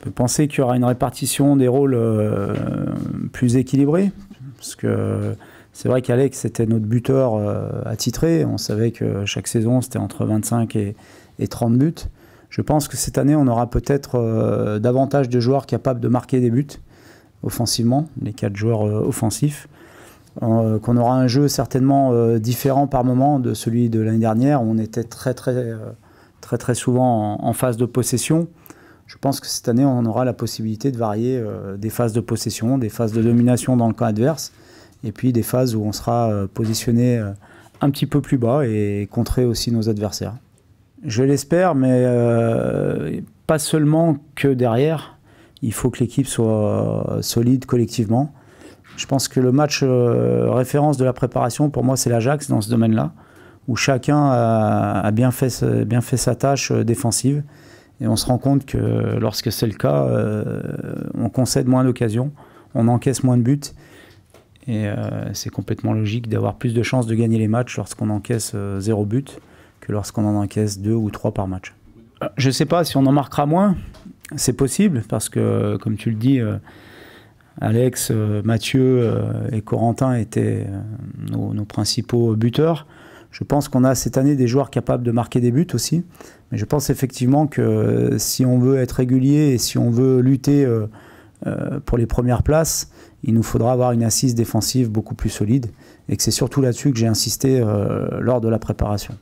On peut penser qu'il y aura une répartition des rôles euh, plus équilibrée, parce que c'est vrai qu'Alex était notre buteur euh, attitré. On savait que chaque saison, c'était entre 25 et, 30 buts. Je pense que cette année, on aura peut-être euh, davantage de joueurs capables de marquer des buts offensivement, les quatre joueurs offensifs. qu'on aura un jeu certainement différent par moment de celui de l'année dernière. Où on était très, très, très, très souvent en phase de possession. Je pense que cette année, on aura la possibilité de varier euh, des phases de possession, des phases de domination dans le camp adverse, et puis des phases où on sera euh, positionné euh, un petit peu plus bas et contrer aussi nos adversaires. Je l'espère, mais pas seulement que derrière. Il faut que l'équipe soit solide collectivement. Je pense que le match référence de la préparation, pour moi, c'est l'Ajax dans ce domaine-là où chacun a, bien, fait, bien fait sa tâche défensive et on se rend compte que lorsque c'est le cas, euh, on concède moins d'occasions, on encaisse moins de buts. Et euh, c'est complètement logique d'avoir plus de chances de gagner les matchs lorsqu'on encaisse euh, zéro but que lorsqu'on en encaisse deux ou trois par match. Je ne sais pas si on en marquera moins, c'est possible, parce que comme tu le dis, Alex, Mathieu et Corentin étaient nos, principaux buteurs. Je pense qu'on a cette année des joueurs capables de marquer des buts aussi. Mais je pense effectivement que euh, si on veut être régulier et si on veut lutter euh, euh, pour les premières places, il nous faudra avoir une assise défensive beaucoup plus solide. Et que c'est surtout là-dessus que j'ai insisté lors de la préparation.